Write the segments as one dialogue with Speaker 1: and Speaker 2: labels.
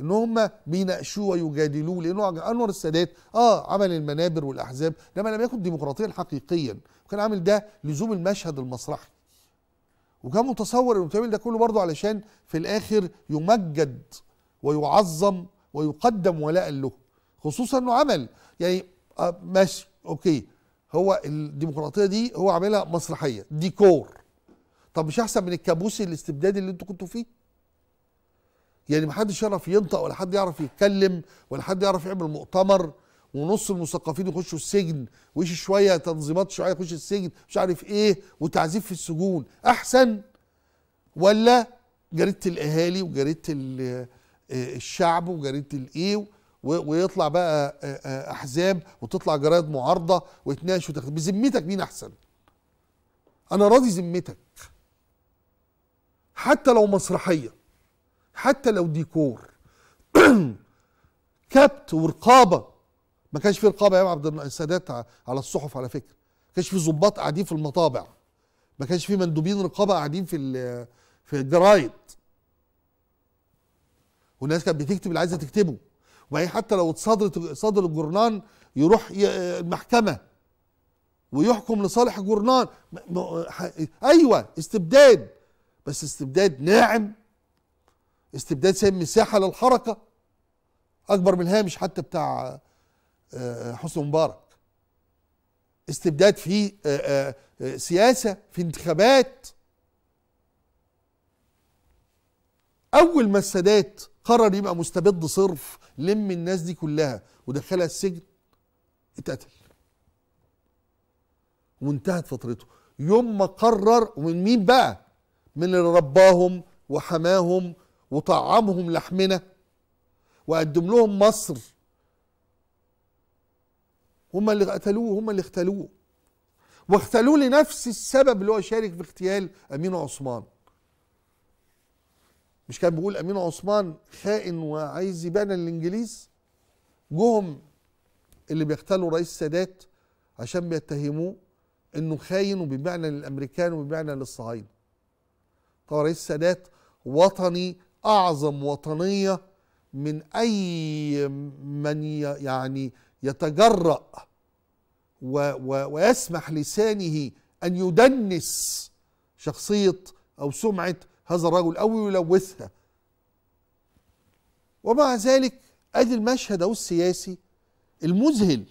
Speaker 1: ان هم بيناقشوه ويجادلوه لانه انور السادات اه عمل المنابر والاحزاب انما لم يكن ديمقراطيا حقيقيا وكان عامل ده لزوم المشهد المسرحي وكان متصور انه بيعمل ده كله برضه علشان في الاخر يمجد ويعظم ويقدم ولاء له خصوصا انه عمل يعني آه ماشي اوكي هو الديمقراطيه دي هو عاملها مسرحيه ديكور طب مش احسن من الكابوس الاستبدادي اللي انتوا كنتوا فيه يعني ما حدش يعرف ينطق ولا حد يعرف يتكلم ولا حد يعرف يعمل مؤتمر ونص المثقفين يخشوا السجن ويش شويه تنظيمات شويه يخش السجن مش عارف ايه وتعذيب في السجون احسن ولا جريده الاهالي وجريده آه، الشعب وجريده الايه ويطلع بقى آه، آه، احزاب وتطلع جرايد معارضه ويتناقشوا بذمتك مين احسن؟ انا راضي ذمتك حتى لو مسرحيه حتى لو ديكور كبت ورقابه ما كانش في رقابه يا عبد السادات على الصحف على فكره ما كانش في ظباط قاعدين في المطابع ما كانش في مندوبين رقابه قاعدين في في الجرايد والناس كانت بتكتب اللي عايزه تكتبه وهي حتى لو اتصدرت صدر الجرنان يروح المحكمه ويحكم لصالح الجرنان ايوه استبداد بس استبداد ناعم استبداد سايب مساحه للحركه اكبر من الهامش حتى بتاع آه، آه، حسن مبارك استبداد في آه، سياسه في انتخابات اول ما السادات قرر يبقى مستبد صرف لم الناس دي كلها ودخلها السجن اتقتل وانتهت فترته يوم ما قرر ومن مين بقى من اللي رباهم وحماهم وطعمهم لحمنا وقدم لهم مصر هم اللي قتلوه هم اللي اختلوه واختلوه لنفس السبب اللي هو شارك في اغتيال امين عثمان مش كان بيقول امين عثمان خائن وعايز يبيعنا للانجليز جهم اللي بيغتالوا رئيس السادات عشان بيتهموه انه خاين وبيبيعنا للامريكان وبيبيعنا للصهاينه طبعا رئيس السادات وطني اعظم وطنيه من اي من يعني يتجرأ و و ويسمح لسانه ان يدنس شخصيه او سمعه هذا الرجل او يلوثها ومع ذلك ادي المشهد او السياسي المذهل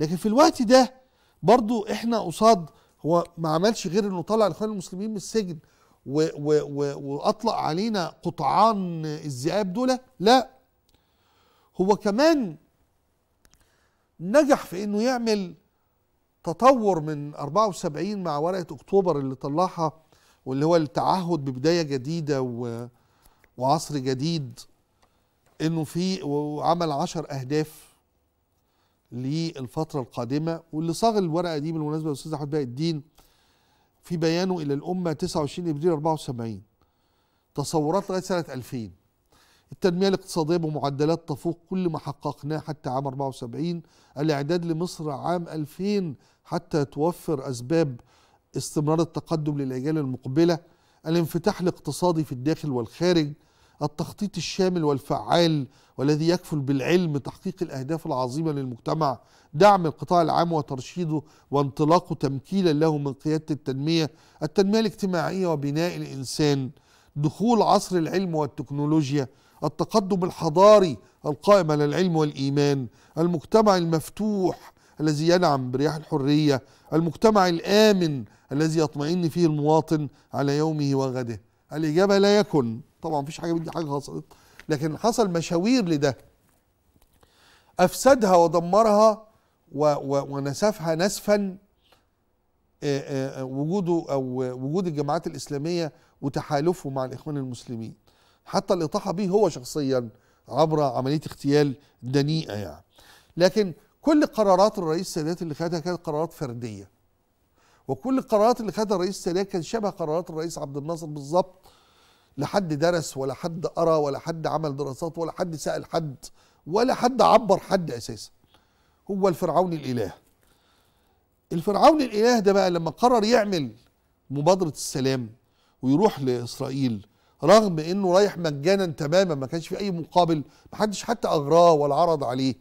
Speaker 1: لكن في الوقت ده برضو احنا قصاد هو ما عملش غير انه طلع الاخوان المسلمين من السجن و و و واطلق علينا قطعان الذئاب دول لا هو كمان نجح في انه يعمل تطور من 74 مع ورقه اكتوبر اللي طلعها واللي هو التعهد ببدايه جديده و وعصر جديد انه في وعمل 10 اهداف للفتره القادمه واللي صاغ الورقه دي بالمناسبه الاستاذ احمد باقي الدين في بيانه إلى الأمة 29 إبريل 74 تصورات لغاية سنة 2000 التنمية الاقتصادية بمعدلات تفوق كل ما حققناه حتى عام 74 الإعداد لمصر عام 2000 حتى توفر أسباب استمرار التقدم للأجيال المقبلة الانفتاح الاقتصادي في الداخل والخارج التخطيط الشامل والفعال والذي يكفل بالعلم تحقيق الأهداف العظيمة للمجتمع دعم القطاع العام وترشيده وانطلاقه تمكيلا له من قيادة التنمية التنمية الاجتماعية وبناء الإنسان دخول عصر العلم والتكنولوجيا التقدم الحضاري القائم على العلم والإيمان المجتمع المفتوح الذي ينعم برياح الحرية المجتمع الآمن الذي يطمئن فيه المواطن على يومه وغده الاجابه لا يكن طبعا مفيش حاجه دي حاجه حصلت لكن حصل مشاوير لده افسدها ودمرها و و ونسفها نسفا آه، آه، وجوده او وجود الجماعات الاسلاميه وتحالفه مع الاخوان المسلمين حتى الإطاحة به هو شخصيا عبر عمليه اغتيال دنيئه يعني لكن كل قرارات الرئيس السادات اللي خدها كانت قرارات فرديه وكل القرارات اللي خدها الرئيس السادات كانت شبه قرارات الرئيس عبد الناصر بالظبط لا حد درس ولا حد قرا ولا حد عمل دراسات ولا حد سال حد ولا حد عبر حد اساسا هو الفرعوني الاله الفرعوني الاله ده بقى لما قرر يعمل مبادره السلام ويروح لاسرائيل رغم انه رايح مجانا تماما ما كانش في اي مقابل محدش حتى اغراه ولا عرض عليه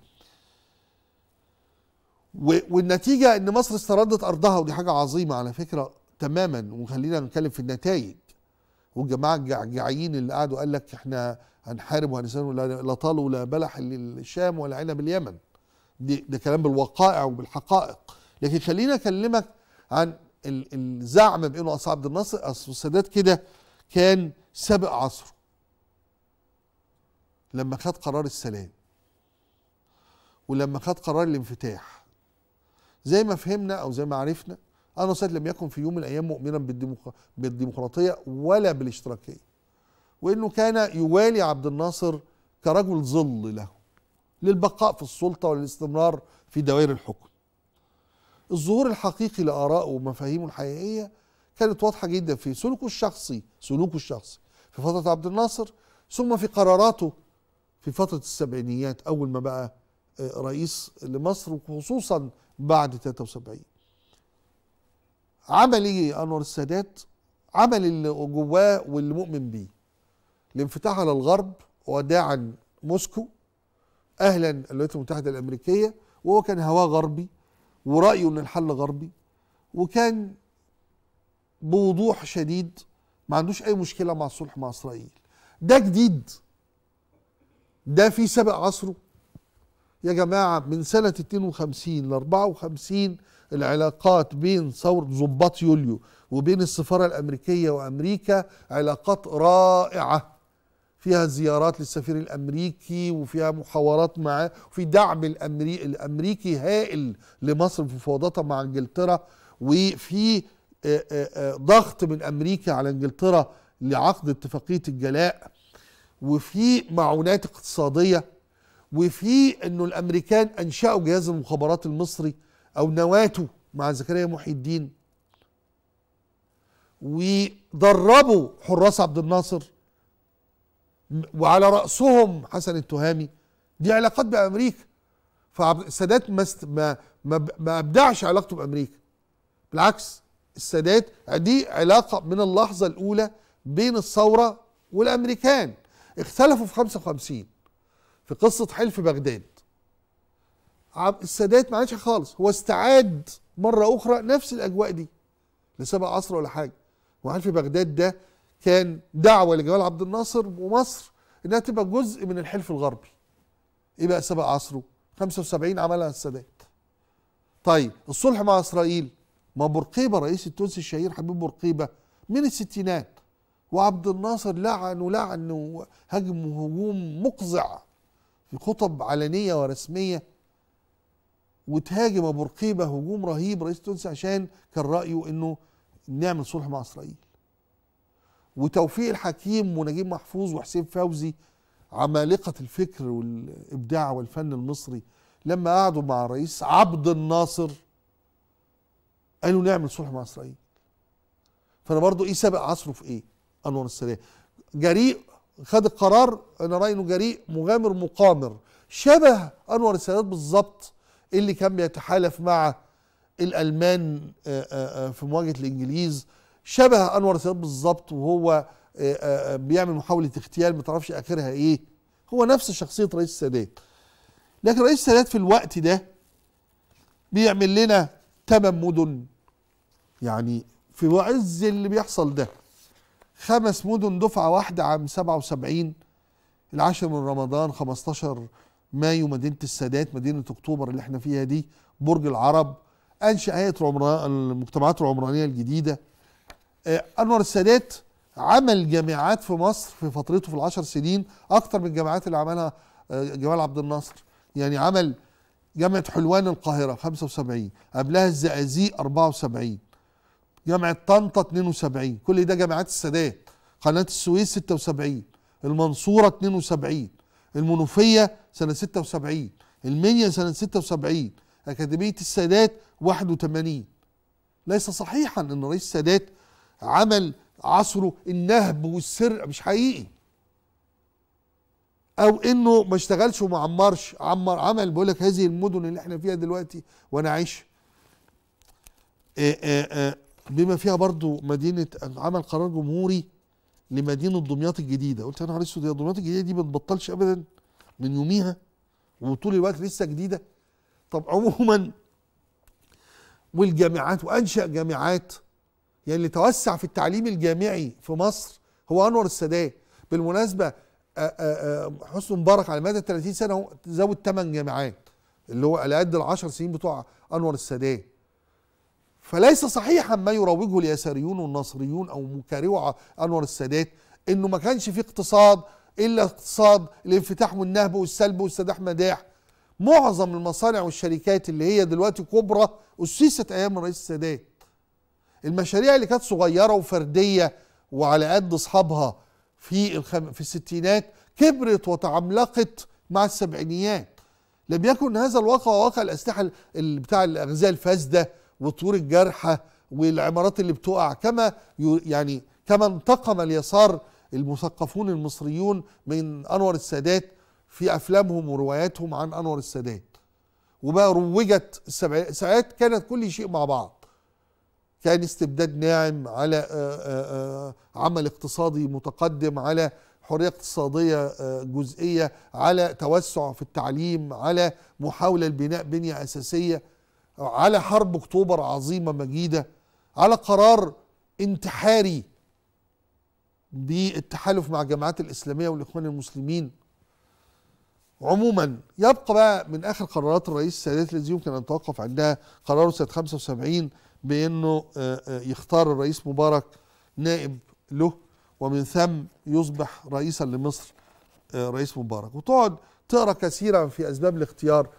Speaker 1: والنتيجه ان مصر استردت ارضها ودي حاجه عظيمه على فكره تماما وخلينا نتكلم في النتائج والجماعه الجعجعيين اللي قعدوا قال لك احنا هنحارب وهنسلم لا طال ولا بلح للشام ولا عنب اليمن دي ده كلام بالوقائع وبالحقائق لكن خلينا اكلمك عن الزعم بانه اصل عبد الناصر اصل السادات كده كان سابق عصره لما خد قرار السلام ولما خد قرار الانفتاح زي ما فهمنا او زي ما عرفنا أنور السادات لم يكن في يوم من الأيام مؤمنا بالديمقراطية ولا بالاشتراكية وأنه كان يوالي عبد الناصر كرجل ظل له للبقاء في السلطة والاستمرار في دوائر الحكم الظهور الحقيقي لاراءه ومفاهيمه الحقيقية كانت واضحة جدا في سلوكه الشخصي سلوكه الشخصي في فترة عبد الناصر ثم في قراراته في فترة السبعينيات أول ما بقى رئيس لمصر وخصوصا بعد 73 عمل ايه انور السادات عمل اللي جواه واللي مؤمن بيه الانفتاح على الغرب وداعا موسكو اهلا الولايات المتحده الامريكيه وهو كان هواه غربي ورايه ان الحل غربي وكان بوضوح شديد ما عندوش اي مشكله مع الصلح مع اسرائيل ده جديد ده في سبق عصره يا جماعة من سنة 52 ل 54 العلاقات بين ثورة ظباط يوليو وبين السفارة الأمريكية وأمريكا علاقات رائعة فيها زيارات للسفير الامريكي وفيها محاورات معاه وفي دعم الأمري... الامريكي هائل لمصر في مفاوضاتها مع انجلترا وفي ضغط من امريكا على انجلترا لعقد اتفاقيه الجلاء وفي معونات اقتصاديه وفي انه الامريكان انشأوا جهاز المخابرات المصري او نواته مع زكريا محي الدين ودربوا حراس عبد الناصر وعلى رأسهم حسن التهامي دي علاقات بأمريكا فالسادات ما, ما ما ابدعش علاقته بأمريكا بالعكس السادات دي علاقة من اللحظة الأولى بين الثورة والأمريكان اختلفوا في 55 في قصه حلف بغداد السادات ما عادش خالص هو استعاد مره اخرى نفس الاجواء دي لسبع عصر ولا حاجه وحلف بغداد ده كان دعوه لجمال عبد الناصر ومصر انها تبقى جزء من الحلف الغربي ايه بقى سبع عصره 75 عملها السادات طيب الصلح مع اسرائيل ما بورقيبه رئيس التونسي الشهير حبيب بورقيبه من الستينات وعبد الناصر لعن ولعن وهجم هجوم مقزع خطب علنيه ورسميه وتهاجم ابو رقيبه هجوم رهيب رئيس تونس عشان كان رايه انه نعمل صلح مع اسرائيل وتوفيق الحكيم ونجيب محفوظ وحسين فوزي عمالقه الفكر والابداع والفن المصري لما قعدوا مع الرئيس عبد الناصر قالوا نعمل صلح مع اسرائيل فانا برضو ايه سابق عصره في ايه انور السادات جريء خد القرار انا راي انه جريء مغامر مقامر شبه انور السادات بالظبط اللي كان بيتحالف مع الالمان آه، آه، آه، في مواجهه الانجليز شبه انور السادات بالظبط وهو بيعمل محاوله اغتيال ما تعرفش اخرها ايه هو نفس شخصيه رئيس السادات لكن رئيس السادات في الوقت ده بيعمل لنا تمام مدن يعني في عز اللي بيحصل ده خمس مدن دفعة واحدة عام 77 العاشر من رمضان 15 مايو مدينة السادات مدينة أكتوبر اللي احنا فيها دي برج العرب أنشأ هيئة المجتمعات العمرانية الجديدة آه، أنور السادات عمل جامعات في مصر في فترته في العشر سنين أكتر من الجامعات اللي عملها آه، جمال عبد الناصر يعني عمل جامعة حلوان القاهرة 75 قبلها الزقازيق 74 جامعة طنطا 72 كل ده جامعات السادات قناة السويس 76 المنصورة 72 المنوفية سنة 76 المنيا سنة 76 أكاديمية السادات 81 ليس صحيحا أن رئيس السادات عمل عصره النهب والسرقة مش حقيقي او انه ما اشتغلش وما عمرش عمر عمل بيقول لك هذه المدن اللي احنا فيها دلوقتي وانا عايش إيه، إيه، إيه. بما فيها برضو مدينه عمل قرار جمهوري لمدينه دمياط الجديده قلت يا نهار اسود يا دمياط الجديده دي ما بتبطلش ابدا من يوميها وطول الوقت لسه جديده طب عموما والجامعات وانشا جامعات يعني اللي توسع في التعليم الجامعي في مصر هو انور السادات بالمناسبه حسن مبارك على مدى 30 سنه زود 8 جامعات اللي هو على قد ال 10 سنين بتوع انور السادات فليس صحيحا ما يروجه اليساريون والنصريون او مكاروعة انور السادات انه ما كانش في اقتصاد الا اقتصاد الانفتاح والنهب والسلب واستداح مداح معظم المصانع والشركات اللي هي دلوقتي كبرى اسست ايام الرئيس السادات المشاريع اللي كانت صغيره وفرديه وعلى قد اصحابها في الخم... في الستينات كبرت وتعملقت مع السبعينيات لم يكن هذا الواقع واقع الاسلحه بتاع الاغذيه الفاسده وطيور الجارحه والعمارات اللي بتقع كما يعني كما انتقم اليسار المثقفون المصريون من انور السادات في افلامهم ورواياتهم عن انور السادات وبقى روجت ساعات كانت كل شيء مع بعض كان استبداد ناعم على عمل اقتصادي متقدم على حريه اقتصاديه جزئيه على توسع في التعليم على محاوله لبناء بنيه اساسيه على حرب اكتوبر عظيمه مجيده على قرار انتحاري بالتحالف مع الجماعات الاسلاميه والاخوان المسلمين عموما يبقى بقى من اخر قرارات الرئيس السادات الذي يمكن ان نتوقف عندها قراره سنه 75 بانه آه، آه، يختار الرئيس مبارك نائب له ومن ثم يصبح رئيسا لمصر آه، رئيس مبارك وتقعد تقرا كثيرا في اسباب الاختيار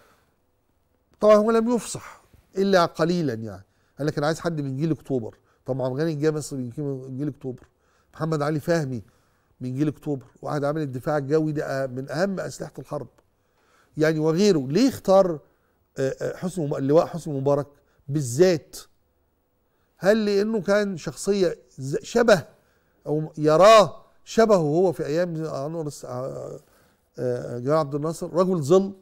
Speaker 1: طبعا هو لم يفصح الا قليلا يعني قال لك انا عايز حد من جيل اكتوبر طبعا غني جه مصر من جيل اكتوبر محمد علي فهمي من جيل اكتوبر واحد عامل الدفاع الجوي ده آه، من اهم اسلحه الحرب يعني وغيره ليه اختار آه، آه، حسن اللواء حسن مبارك بالذات هل لانه كان شخصيه شبه او يراه شبهه هو في ايام انور جمال عبد الناصر رجل ظل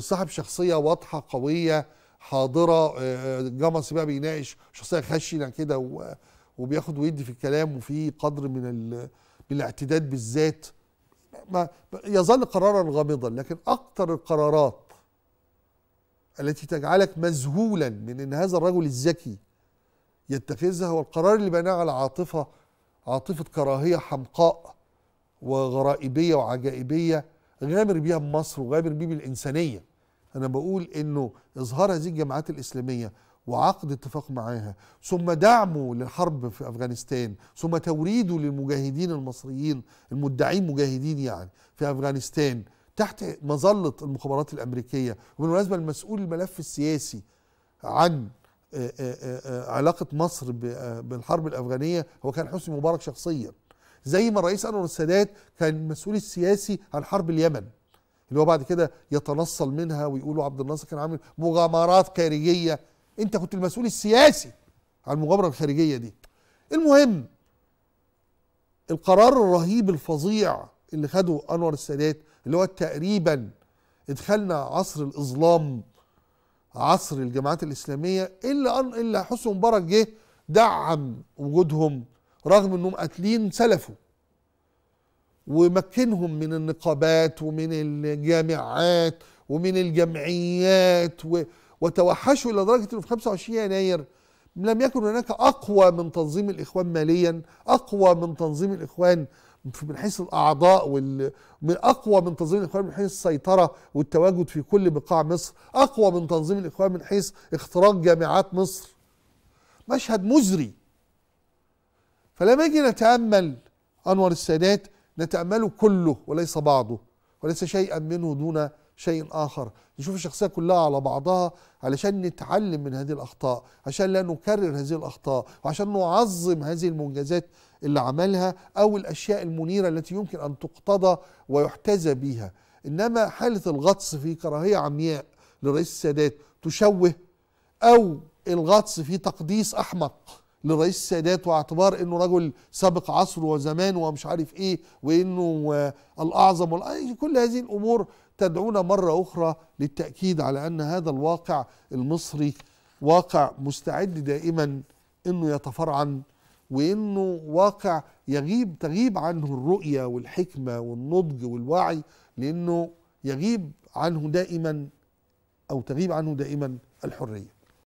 Speaker 1: صاحب شخصيه واضحه قويه حاضره آه، آه، جمص بقى بيناقش شخصيه خشنه كده وبياخد ويدي في الكلام وفي قدر من من الاعتداد بالذات ما يظل قرارا غامضا لكن اكثر القرارات التي تجعلك مذهولا من ان هذا الرجل الذكي يتخذها هو القرار اللي بناه على عاطفه عاطفه كراهيه حمقاء وغرائبيه وعجائبيه غامر بيها بمصر وغامر بيه بالانسانيه انا بقول انه اظهار هذه الجماعات الاسلاميه وعقد اتفاق معاها ثم دعمه للحرب في افغانستان ثم توريده للمجاهدين المصريين المدعين مجاهدين يعني في افغانستان تحت مظله المخابرات الامريكيه وبالمناسبه المسؤول الملف السياسي عن آه، آه، آه، علاقه مصر بالحرب الافغانيه هو كان حسني مبارك شخصيا زي ما الرئيس انور السادات كان المسؤول السياسي عن حرب اليمن اللي هو بعد كده يتنصل منها ويقولوا عبد الناصر كان عامل مغامرات خارجيه انت كنت المسؤول السياسي عن المغامره الخارجيه دي المهم القرار الرهيب الفظيع اللي خده انور السادات اللي هو تقريبا ادخلنا عصر الاظلام عصر الجماعات الاسلاميه الا الا حسن مبارك جه دعم وجودهم رغم انهم قاتلين سلفه ومكنهم من النقابات ومن الجامعات ومن الجمعيات و... وتوحشوا الى درجه انه في 25 يناير لم يكن هناك اقوى من تنظيم الاخوان ماليا، اقوى من تنظيم الاخوان من حيث الاعضاء وال... من اقوى من تنظيم الاخوان من حيث السيطره والتواجد في كل بقاع مصر، اقوى من تنظيم الاخوان من حيث اختراق جامعات مصر. مشهد مزري. فلما اجي نتامل انور السادات نتأمله كله وليس بعضه وليس شيئا منه دون شيء آخر نشوف الشخصية كلها على بعضها علشان نتعلم من هذه الأخطاء عشان لا نكرر هذه الأخطاء وعشان نعظم هذه المنجزات اللي عملها أو الأشياء المنيرة التي يمكن أن تقتضى ويحتذى بها إنما حالة الغطس في كراهية عمياء لرئيس السادات تشوه أو الغطس في تقديس أحمق للرئيس السادات واعتبار انه رجل سابق عصره وزمانه ومش عارف ايه وانه آه، الاعظم كل هذه الامور تدعونا مره اخرى للتاكيد على ان هذا الواقع المصري واقع مستعد دائما انه يتفرعن وانه واقع يغيب تغيب عنه الرؤيه والحكمه والنضج والوعي لانه يغيب عنه دائما او تغيب عنه دائما الحريه